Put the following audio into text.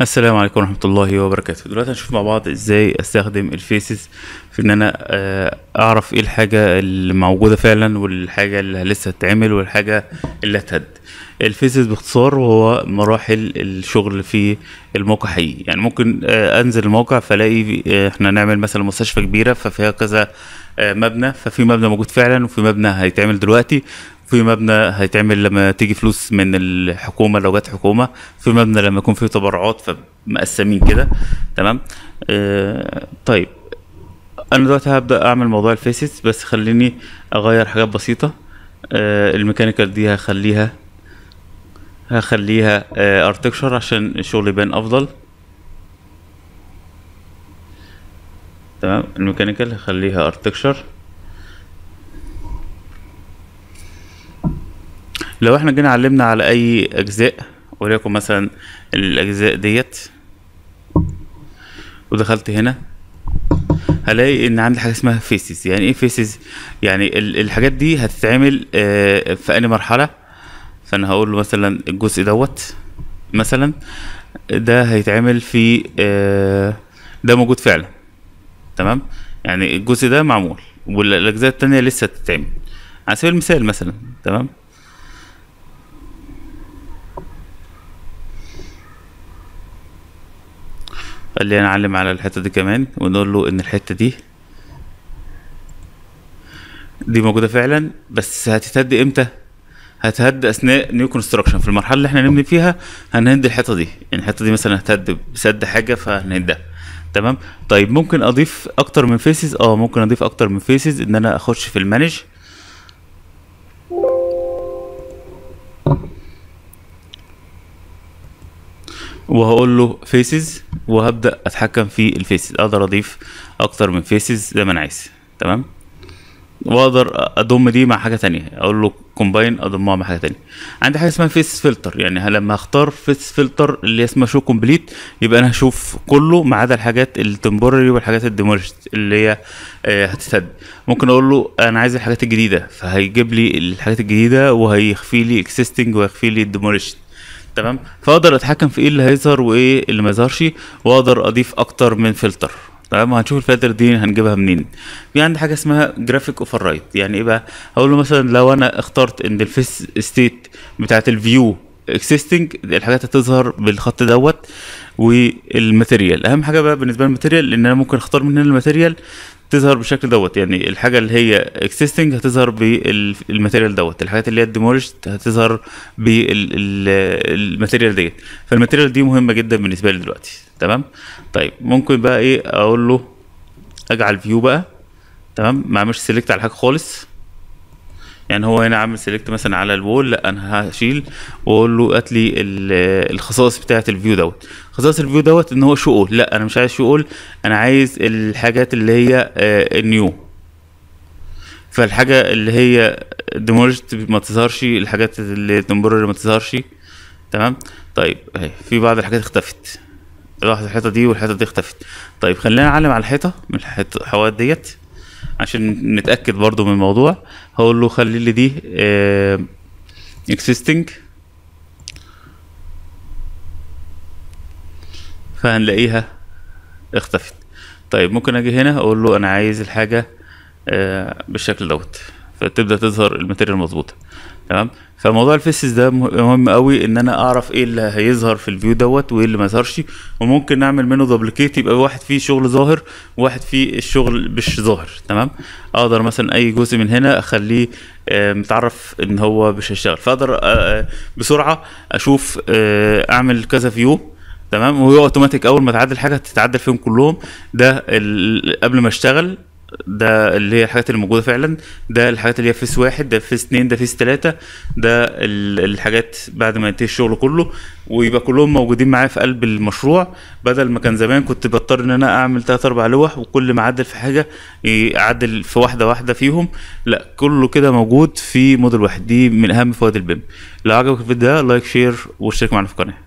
السلام عليكم ورحمه الله وبركاته دلوقتي هنشوف مع بعض ازاي استخدم الفيسز في ان انا آه، اعرف ايه الحاجه اللي موجوده فعلا والحاجه اللي لسه هتتعمل والحاجه اللي هتهد الفيسز باختصار هو مراحل الشغل في الموقع حقيقي يعني ممكن آه، انزل الموقع فلاقي آه، احنا نعمل مثلا مستشفى كبيره ففيها كذا مبنى ففي مبنى موجود فعلا وفي مبنى هيتعمل دلوقتي في مبنى هيتعمل لما تيجي فلوس من الحكومه لو جت حكومه في مبنى لما يكون فيه تبرعات فمقسمين كده تمام آه طيب انا دلوقتي هبدا اعمل موضوع الفيسز بس خليني اغير حاجات بسيطه آه الميكانيكال دي هخليها هخليها آه ارتكشر عشان الشغل يبان افضل تمام الميكانيكال هخليها ارتكشر لو احنا جينا علمنا على اي اجزاء وليكن مثلا الاجزاء ديت ودخلت هنا هلاقي ان عندي حاجه اسمها فيسز يعني ايه فيسز يعني الحاجات دي هتتعمل آه، في انهي مرحله فانا هقول له مثلا الجزء دوت مثلا ده هيتعمل في آه، ده موجود فعلا تمام يعني الجزء ده معمول والاجزاء التانية لسه تتعمل على سبيل المثال مثلا تمام قال لي اعلم على الحتة دي كمان ونقول له ان الحتة دي دي موجودة فعلا بس هتتهد امتى هتهد اثناء نيو كونستراكشن في المرحله اللي احنا نبني فيها هنهد الحته دي يعني الحته دي مثلا هتهد بسد حاجه فهنهدها تمام طيب ممكن اضيف اكتر من فيسز اه ممكن اضيف اكتر من فيسز ان انا اخش في المانج وهقول له فيسز وهبدا اتحكم في الفيسز اقدر اضيف اكتر من فيسز زي ما انا عايز تمام واقدر اضم دي مع حاجه تانية اقول له كومباين اضمها مع حاجه تانية عندي حاجه اسمها فيس فلتر يعني لما اختار فيس فلتر اللي اسمها شو كومبليت يبقى انا هشوف كله ما عدا الحاجات التمبورري والحاجات الديمولشت اللي هي آه، هتسد ممكن اقول له انا عايز الحاجات الجديده فهيجيب لي الحاجات الجديده وهيخفي لي اكسيستنج وهيخفي لي الديمولشت تمام فاقدر اتحكم في ايه اللي هيظهر وايه اللي ما يظهرش واقدر اضيف اكتر من فلتر تمام هنشوف الفلتر دي هنجيبها منين في عندي حاجه اسمها جرافيك اوفر رايت يعني ايه بقى هقول له مثلا لو انا اخترت ان الفيس ستيت بتاعه الفيو اكسيستنج الحاجات هتظهر بالخط دوت والماتيريال اهم حاجه بقى بالنسبه للماتيريال ان انا ممكن اختار من هنا الماتيريال تظهر بالشكل دوت يعني الحاجه اللي هي اكسيستنج هتظهر بالماتيريال دوت الحاجات اللي هي demolished هتظهر بالماتيريال ديت فالماتيريال دي مهمه جدا بالنسبه لي دلوقتي تمام طيب ممكن بقى ايه اقول له اجعل فيو بقى تمام ما اعملش سيلكت على حاجه خالص يعني هو هنا عامل سيلكت مثلا على الوول لا انا هشيل واقول له هات لي الخصائص بتاعه الفيو دوت خصائص الفيو دوت ان هو شو اول لا انا مش عايز شو اول انا عايز الحاجات اللي هي النيو آه، فالحاجه اللي هي ديمولجت ما تظهرش الحاجات اللي تمبرر ما تظهرش تمام طيب اهي في بعض الحاجات اختفت لاحظ الحيطه دي والحيطه دي اختفت طيب خلينا نعلم على الحيطه من الحوادث الحوائط ديت عشان نتاكد برضو من الموضوع هقول له خلي لي دي اكسيستنج آه، فهنلاقيها اختفت طيب ممكن اجي هنا اقول له انا عايز الحاجه آه، بالشكل دوت فتبدا تظهر الماتيريال مظبوطه تمام فموضوع الفيسز ده مهم قوي ان انا اعرف ايه اللي هيظهر في الفيو دوت وايه اللي ما يظهرش وممكن نعمل منه دوبلكيت يبقى واحد فيه شغل ظاهر وواحد فيه الشغل مش ظاهر تمام اقدر مثلا اي جزء من هنا اخليه متعرف ان هو مش هيشتغل فاقدر بسرعه اشوف اعمل كذا فيو تمام وهو اوتوماتيك اول ما تعدل حاجه تتعدل فيهم كلهم ده قبل ما اشتغل ده اللي هي الحاجات اللي موجوده فعلا ده الحاجات اللي هي فيس واحد ده فيس اتنين ده فيس تلاته ده الحاجات بعد ما ينتهي الشغل كله ويبقى كلهم موجودين معايا في قلب المشروع بدل ما كان زمان كنت بضطر ان انا اعمل تلات اربع لوح وكل ما اعدل في حاجه اعدل في واحده واحده فيهم لا كله كده موجود في موديل واحد دي من اهم فوائد البيم لو عجبك الفيديو ده لايك شير واشترك معنا في القناه